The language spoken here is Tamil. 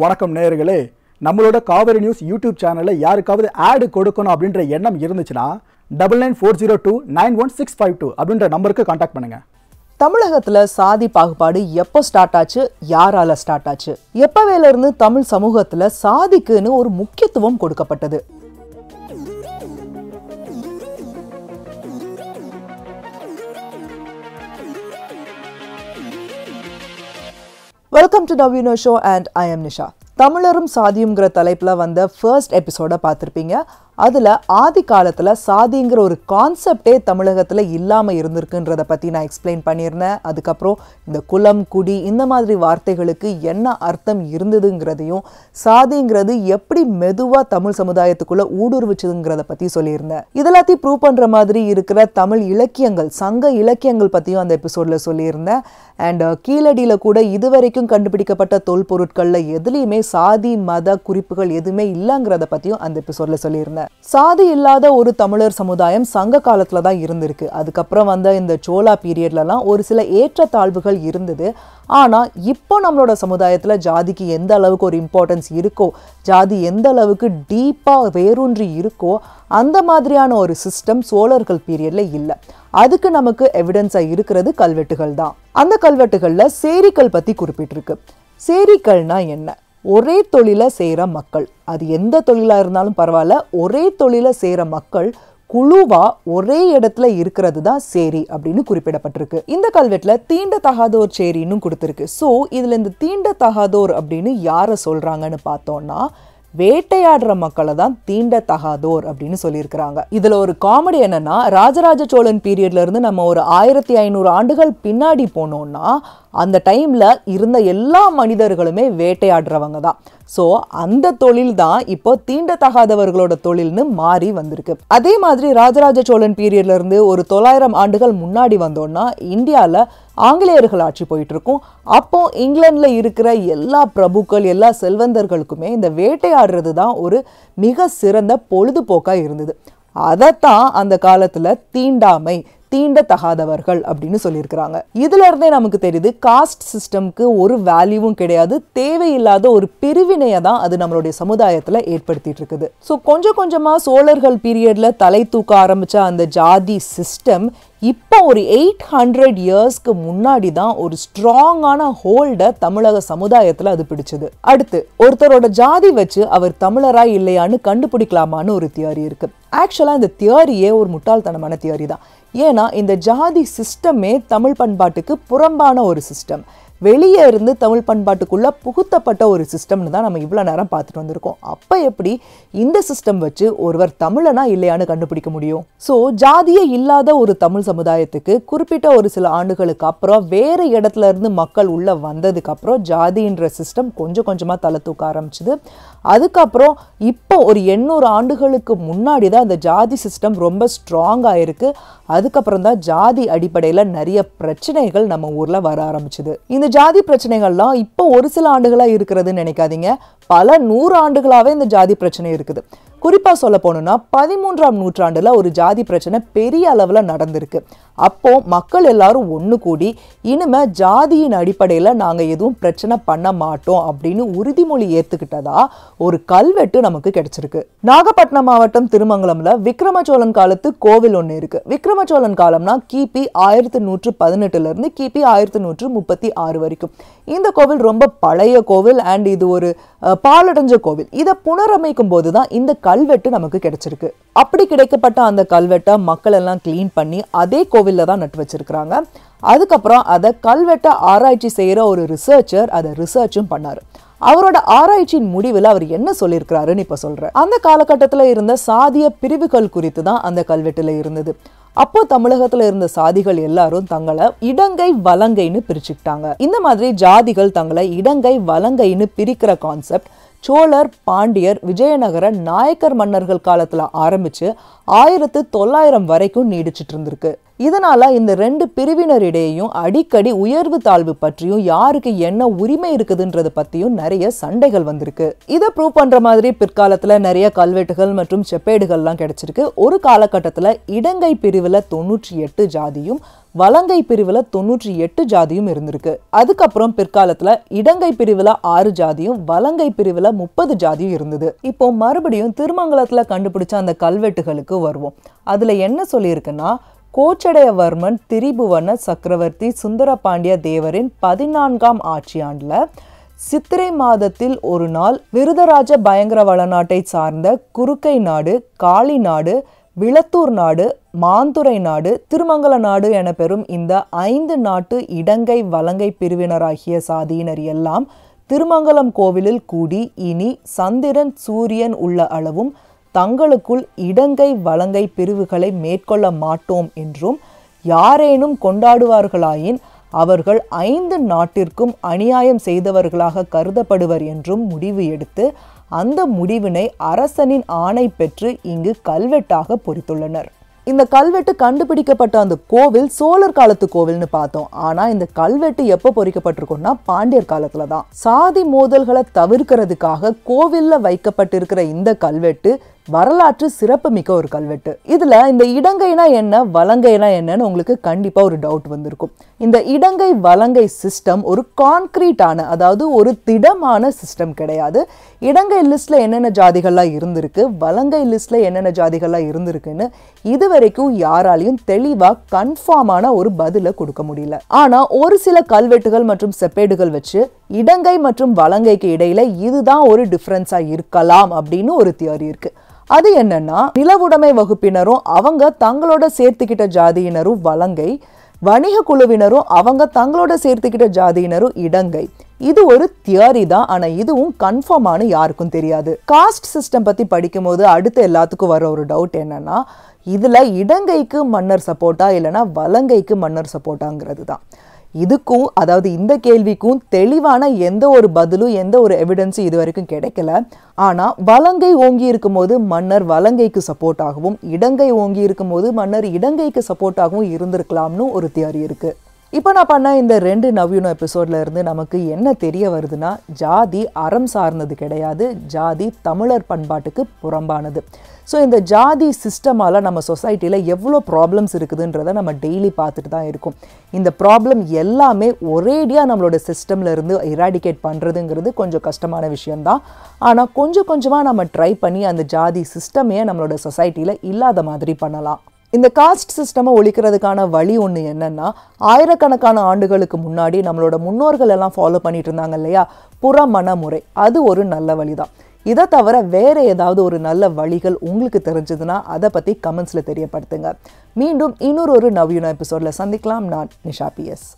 வணக்கம் நேயர்களே நம்மளோட காவிரி நியூஸ் யூடியூப் சேனலில் யாருக்காவது ஆடு கொடுக்கணும் அப்படின்ற எண்ணம் இருந்துச்சுன்னா double nine four zero two nine one six five two அப்படின்ற நம்பருக்கு காண்டாக்ட் பண்ணுங்க தமிழகத்தில் சாதி பாகுபாடு எப்போ ஸ்டார்ட் ஆச்சு யாரால ஸ்டார்ட் ஆச்சு எப்போவேலேருந்து தமிழ் சமூகத்தில் சாதிக்குன்னு ஒரு முக்கியத்துவம் கொடுக்கப்பட்டது welcome to Navino show and I am Nisha தமிழரும் சாதியுங்கிற தலைப்பில் வந்த ஃபர்ஸ்ட் எபிசோடை பார்த்துருப்பீங்க அதில் ஆதி காலத்தில் சாதிங்கிற ஒரு கான்செப்டே தமிழகத்தில் இல்லாமல் இருந்திருக்குன்றதை பற்றி நான் எக்ஸ்பிளைன் பண்ணியிருந்தேன் அதுக்கப்புறம் இந்த குலம் குடி இந்த மாதிரி வார்த்தைகளுக்கு என்ன அர்த்தம் இருந்ததுங்கிறதையும் சாதிங்கிறது எப்படி மெதுவாக தமிழ் சமுதாயத்துக்குள்ளே ஊடுருவிச்சதுங்கிறத பற்றி சொல்லியிருந்தேன் இதெல்லாத்தையும் ப்ரூவ் பண்ணுற மாதிரி இருக்கிற தமிழ் இலக்கியங்கள் சங்க இலக்கியங்கள் பற்றியும் அந்த எபிசோடில் சொல்லியிருந்தேன் அண்ட் uh, கீழடியில் கூட இதுவரைக்கும் கண்டுபிடிக்கப்பட்ட தொல்பொருட்களில் எதுலேயுமே சாதி மத குறிப்புகள் எதுவுமே இல்லைங்கிறத பற்றியும் அந்த எபிசோடில் சொல்லியிருந்தேன் சாதி இல்லாத ஒரு தமிழர் சமுதாயம் சங்க காலத்துல தான் இருந்திருக்கு அதுக்கப்புறம் வந்த இந்த சோலா பீரியட்லலாம் ஒரு சில ஏற்றத்தாழ்வுகள் இருந்தது ஆனால் இப்போ நம்மளோட சமுதாயத்தில் ஜாதிக்கு எந்த அளவுக்கு ஒரு இம்பார்ட்டன்ஸ் இருக்கோ ஜாதி எந்த அளவுக்கு டீப்பாக வேரூன்றி இருக்கோ அந்த மாதிரியான ஒரு சிஸ்டம் சோழர்கள் பீரியடில் இல்லை அதுக்கு நமக்கு எவிடன்ஸாக இருக்கிறது கல்வெட்டுகள் தான் அந்த கல்வெட்டுகளில் சேரிக்கல் பற்றி குறிப்பிட்டிருக்கு சேரிக்கல்னா என்ன ஒரே தொழிலை செய்கிற மக்கள் அது எந்த தொழிலாக இருந்தாலும் பரவாயில்ல ஒரே தொழிலை செய்கிற மக்கள் குழுவாக ஒரே இடத்துல இருக்கிறது தான் சேரி அப்படின்னு குறிப்பிடப்பட்டிருக்கு இந்த கல்வெட்டில் தீண்ட தகாதோர் சேரின்னு கொடுத்துருக்கு ஸோ இதில் இந்த தீண்ட தகாதோர் அப்படின்னு யாரை சொல்கிறாங்கன்னு பார்த்தோன்னா வேட்டையாடுற மக்களை தான் தீண்ட தகாதோர் அப்படின்னு சொல்லியிருக்கிறாங்க இதில் ஒரு காமெடி என்னன்னா ராஜராஜ சோழன் பீரியட்லேருந்து நம்ம ஒரு ஆயிரத்தி ஐநூறு ஆண்டுகள் பின்னாடி போனோம்னா அந்த டைமில் இருந்த எல்லா மனிதர்களுமே வேட்டையாடுறவங்க தான் ஸோ அந்த தொழில் தான் இப்போ தீண்டத்தகாதவர்களோட தொழில்னு மாறி வந்திருக்கு அதே மாதிரி ராஜராஜ சோழன் பீரியட்லேருந்து ஒரு தொள்ளாயிரம் ஆண்டுகள் முன்னாடி வந்தோன்னா இந்தியாவில் ஆங்கிலேயர்கள் ஆட்சி போயிட்டு இருக்கும் அப்போ இங்கிலாண்டில் இருக்கிற எல்லா பிரபுக்கள் எல்லா செல்வந்தர்களுக்குமே இந்த வேட்டையாடுறது தான் ஒரு மிக சிறந்த பொழுதுபோக்காக இருந்தது அதைத்தான் அந்த காலத்தில் தீண்டாமை தீண்டத்தகாதவர்கள் அப்படின்னு சொல்லியிருக்கிறாங்க இதுல இருந்தே நமக்கு தெரியுது காஸ்ட் சிஸ்டம்க்கு ஒரு வேல்யூவும் கிடையாது தேவையில்லாத ஒரு பிரிவினையை தான் அது நம்மளுடைய சமுதாயத்தில் ஏற்படுத்திட்டு இருக்குது ஸோ கொஞ்சம் கொஞ்சமாக சோழர்கள் பீரியட்ல தலை தூக்க ஆரம்பித்த அந்த ஜாதி சிஸ்டம் இப்போ ஒரு எயிட் ஹண்ட்ரட் இயர்ஸ்க்கு முன்னாடி தான் ஒரு ஸ்ட்ராங்கான ஹோல்டை தமிழக சமுதாயத்தில் அது பிடிச்சது அடுத்து ஒருத்தரோட ஜாதி வச்சு அவர் தமிழரா இல்லையான்னு கண்டுபிடிக்கலாமான்னு ஒரு தியாரி இருக்குது ஆக்சுவலாக இந்த தியரியே ஒரு முட்டாள்தனமான தியரி தான் ஏன்னா இந்த ஜாதி சிஸ்டமே தமிழ் பண்பாட்டுக்கு புறம்பான ஒரு சிஸ்டம் வெளியே இருந்து தமிழ் பண்பாட்டுக்குள்ளே புகுத்தப்பட்ட ஒரு சிஸ்டம்னு தான் நம்ம இவ்வளோ நேரம் பார்த்துட்டு வந்திருக்கோம் அப்போ எப்படி இந்த சிஸ்டம் வச்சு ஒருவர் தமிழனா இல்லையான்னு கண்டுபிடிக்க முடியும் ஸோ ஜாதியே இல்லாத ஒரு தமிழ் சமுதாயத்துக்கு குறிப்பிட்ட ஒரு சில ஆண்டுகளுக்கு அப்புறம் வேறு இடத்துல இருந்து மக்கள் உள்ளே வந்ததுக்கப்புறம் ஜாதின்ற சிஸ்டம் கொஞ்சம் கொஞ்சமாக தலை தூக்க ஆரம்பிச்சுது அதுக்கப்புறம் இப்போ ஒரு எண்ணூறு ஆண்டுகளுக்கு முன்னாடி தான் அந்த ஜாதி சிஸ்டம் ரொம்ப ஸ்ட்ராங்காக இருக்குது அதுக்கப்புறம் தான் ஜாதி அடிப்படையில் நிறைய பிரச்சனைகள் நம்ம ஊரில் வர ஆரம்பிச்சுது இந்த ஜாதி பிரச்சனைகள்லாம் இப்போ ஒரு சில ஆண்டுகளாக இருக்கிறதுன்னு நினைக்காதீங்க பல நூறு ஆண்டுகளாகவே இந்த ஜாதி பிரச்சனை இருக்குது குறிப்பாக சொல்ல போகணுன்னா பதிமூன்றாம் நூற்றாண்டில் ஒரு ஜாதி பிரச்சனை பெரிய அளவில் நடந்திருக்கு அப்போ மக்கள் எல்லாரும் ஒன்று கூடி இனிமே ஜாதியின் அடிப்படையில் நாங்கள் எதுவும் பிரச்சனை பண்ண மாட்டோம் அப்படின்னு உறுதிமொழி ஏற்றுக்கிட்டதா ஒரு கல்வெட்டு நமக்கு கிடைச்சிருக்கு நாகப்பட்டினம் மாவட்டம் திருமங்கலம்ல விக்ரமச்சோழன் காலத்து கோவில் ஒன்று இருக்கு விக்ரமச்சோழன் காலம்னா கிபி ஆயிரத்தி நூற்று பதினெட்டுல இருந்து கிபி ஆயிரத்தி நூற்று முப்பத்தி ஆறு வரைக்கும் இந்த கோவில் ரொம்ப பழைய கோவில் அண்ட் இது ஒரு பாலடைஞ்ச கோவில் இதை புனரமைக்கும் போது தான் இந்த கல்வெட்டு நமக்கு கிடைச்சிருக்கு அப்படி கிடைக்கப்பட்ட அந்த கல்வெட்டை மக்கள் எல்லாம் கிளீன் பண்ணி அதே கோவிலில் தான் நட்டு வச்சிருக்கிறாங்க அதுக்கப்புறம் அதை கல்வெட்டை ஆராய்ச்சி செய்கிற ஒரு ரிசர்ச்சர் அதை ரிசர்ச்சும் பண்ணார் அவரோட ஆராய்ச்சியின் முடிவில் அவர் என்ன சொல்லியிருக்கிறாருன்னு இப்போ சொல்கிறார் அந்த காலகட்டத்தில் இருந்த சாதிய பிரிவுகள் குறித்து தான் அந்த கல்வெட்டில் இருந்தது அப்போ தமிழகத்துல இருந்த சாதிகள் எல்லாரும் தங்களை இடங்கை வலங்கைன்னு பிரிச்சுக்கிட்டாங்க இந்த மாதிரி ஜாதிகள் தங்களை இடங்கை வலங்கைன்னு பிரிக்கிற கான்செப்ட் சோழர் பாண்டியர் விஜயநகர நாயக்கர் மன்னர்கள் காலத்துல ஆரம்பிச்சு ஆயிரத்து தொள்ளாயிரம் வரைக்கும் நீடிச்சிட்டு இருந்திருக்கு இதனால் இந்த ரெண்டு பிரிவினரிடையும் அடிக்கடி உயர்வு தாழ்வு பற்றியும் யாருக்கு என்ன உரிமை இருக்குதுன்றது பற்றியும் நிறைய சண்டைகள் வந்திருக்கு இதை ப்ரூவ் பண்ணுற மாதிரி பிற்காலத்தில் நிறைய கல்வெட்டுகள் மற்றும் செப்பேடுகள்லாம் கிடைச்சிருக்கு ஒரு காலகட்டத்தில் இடங்கை பிரிவில் தொண்ணூற்றி எட்டு ஜாதியும் வலங்கை பிரிவில் தொண்ணூற்றி எட்டு ஜாதியும் இருந்திருக்கு அதுக்கப்புறம் பிற்காலத்தில் இடங்கை பிரிவில் ஆறு ஜாதியும் வலங்கை பிரிவில் முப்பது ஜாதியும் இருந்தது இப்போ மறுபடியும் திருமங்கலத்தில் கண்டுபிடிச்ச அந்த கல்வெட்டுகளுக்கு வருவோம் அதில் என்ன சொல்லியிருக்குன்னா கோச்சடையவர்மன் திரிபுவன சக்கரவர்த்தி சுந்தரபாண்டிய தேவரின் பதினான்காம் ஆட்சியாண்டில் சித்திரை மாதத்தில் ஒரு நாள் விருதராஜ பயங்கர வளநாட்டை சார்ந்த குறுக்கை நாடு காளி நாடு விளத்தூர் நாடு மாந்துரை நாடு திருமங்கல நாடு என பெறும் இந்த ஐந்து நாட்டு இடங்கை வலங்கை பிரிவினராகிய சாதியினர் எல்லாம் திருமங்கலம் கோவிலில் கூடி இனி சந்திரன் சூரியன் உள்ள அளவும் தங்களுக்குள் இடங்கை வழங்கை பிரிவுகளை மேற்கொள்ள மாட்டோம் என்றும் யாரேனும் கொண்டாடுவார்களாயின் அவர்கள் ஐந்து நாட்டிற்கும் அநியாயம் செய்தவர்களாக கருதப்படுவர் என்றும் முடிவு எடுத்து அந்த முடிவினை அரசனின் ஆணை பெற்று இங்கு கல்வெட்டாக பொறித்துள்ளனர் இந்த கல்வெட்டு கண்டுபிடிக்கப்பட்ட அந்த கோவில் சோழர் காலத்து கோவில்னு பார்த்தோம் ஆனா இந்த கல்வெட்டு எப்போ பொறிக்கப்பட்டிருக்கும்னா பாண்டியர் காலத்துல தான் சாதி மோதல்களை தவிர்க்கிறதுக்காக கோவில்ல வைக்கப்பட்டிருக்கிற இந்த கல்வெட்டு வரலாற்று சிறப்புமிக்க ஒரு கல்வெட்டு இதில் இந்த இடங்கைனா என்ன வலங்கைனா என்னன்னு உங்களுக்கு கண்டிப்பாக ஒரு டவுட் வந்திருக்கும் இந்த இடங்கை வலங்கை சிஸ்டம் ஒரு கான்க்ரீட்டான அதாவது ஒரு திடமான சிஸ்டம் கிடையாது இடங்கை லிஸ்ட்டில் என்னென்ன ஜாதிகள்லாம் இருந்திருக்கு வலங்கை லிஸ்ட்டில் என்னென்ன ஜாதிகள்லாம் இருந்திருக்குன்னு இது வரைக்கும் யாராலையும் தெளிவாக கன்ஃபார்மான ஒரு பதிலை கொடுக்க முடியல ஆனால் ஒரு சில கல்வெட்டுகள் மற்றும் செப்பேடுகள் வச்சு இடங்கை மற்றும் வலங்கைக்கு இடையில இதுதான் ஒரு டிஃப்ரென்ஸாக இருக்கலாம் அப்படின்னு ஒரு தியோரி இருக்குது அது என்னன்னா நிலவுடைமை வகுப்பினரும் அவங்க தங்களோட சேர்த்துக்கிட்ட ஜாதியினரும் வலங்கை வணிக குழுவினரும் அவங்க தங்களோட சேர்த்துக்கிட்ட ஜாதியினரும் இடங்கை இது ஒரு தியரி தான் ஆனா இதுவும் கன்ஃபார்மானு யாருக்கும் தெரியாது காஸ்ட் சிஸ்டம் பத்தி படிக்கும் போது அடுத்து எல்லாத்துக்கும் வர ஒரு டவுட் என்னன்னா இதுல இடங்கைக்கு மன்னர் சப்போர்ட்டா இல்லைன்னா வலங்கைக்கு மன்னர் சப்போர்ட்டாங்கிறது தான் இதுக்கும் அதாவது இந்த கேள்விக்கும் தெளிவான எந்த ஒரு பதிலும் எந்த ஒரு எவிடன்ஸும் இது வரைக்கும் கிடைக்கல ஆனால் வலங்கை ஓங்கி இருக்கும்போது மன்னர் வலங்கைக்கு சப்போர்ட் ஆகவும் இடங்கை ஓங்கி இருக்கும்போது மன்னர் இடங்கைக்கு சப்போர்ட் ஆகவும் இருந்திருக்கலாம்னு ஒரு தியரி இருக்குது இப்போ நான் பண்ண இந்த ரெண்டு நவ்யூனோ எபிசோடில் இருந்து நமக்கு என்ன தெரிய வருதுன்னா ஜாதி அறம் சார்ந்தது கிடையாது ஜாதி தமிழர் பண்பாட்டுக்கு புறம்பானது ஸோ இந்த ஜாதி சிஸ்டமால் நம்ம சொசைட்டியில் எவ்வளோ ப்ராப்ளம்ஸ் இருக்குதுன்றதை நம்ம டெய்லி பார்த்துட்டு தான் இருக்கும் இந்த ப்ராப்ளம் எல்லாமே ஒரேடியாக நம்மளோட சிஸ்டமில் இருந்து இராடிகேட் பண்ணுறதுங்கிறது கொஞ்சம் கஷ்டமான விஷயந்தான் ஆனால் கொஞ்சம் கொஞ்சமாக நம்ம ட்ரை பண்ணி அந்த ஜாதி சிஸ்டமையே நம்மளோட சொசைட்டியில் இல்லாத மாதிரி பண்ணலாம் இந்த காஸ்ட் சிஸ்டமை ஒழிக்கிறதுக்கான வழி ஒன்று என்னென்னா ஆயிரக்கணக்கான ஆண்டுகளுக்கு முன்னாடி நம்மளோட முன்னோர்கள் எல்லாம் ஃபாலோ பண்ணிட்டு இருந்தாங்க இல்லையா புறமண முறை அது ஒரு நல்ல வழி தான் இதை தவிர வேறு ஏதாவது ஒரு நல்ல வழிகள் உங்களுக்கு தெரிஞ்சதுன்னா அதை பற்றி கமெண்ட்ஸில் தெரியப்படுத்துங்க மீண்டும் இன்னொரு ஒரு நவீன எபிசோடில் சந்திக்கலாம் நான் நிஷா பிஎஸ்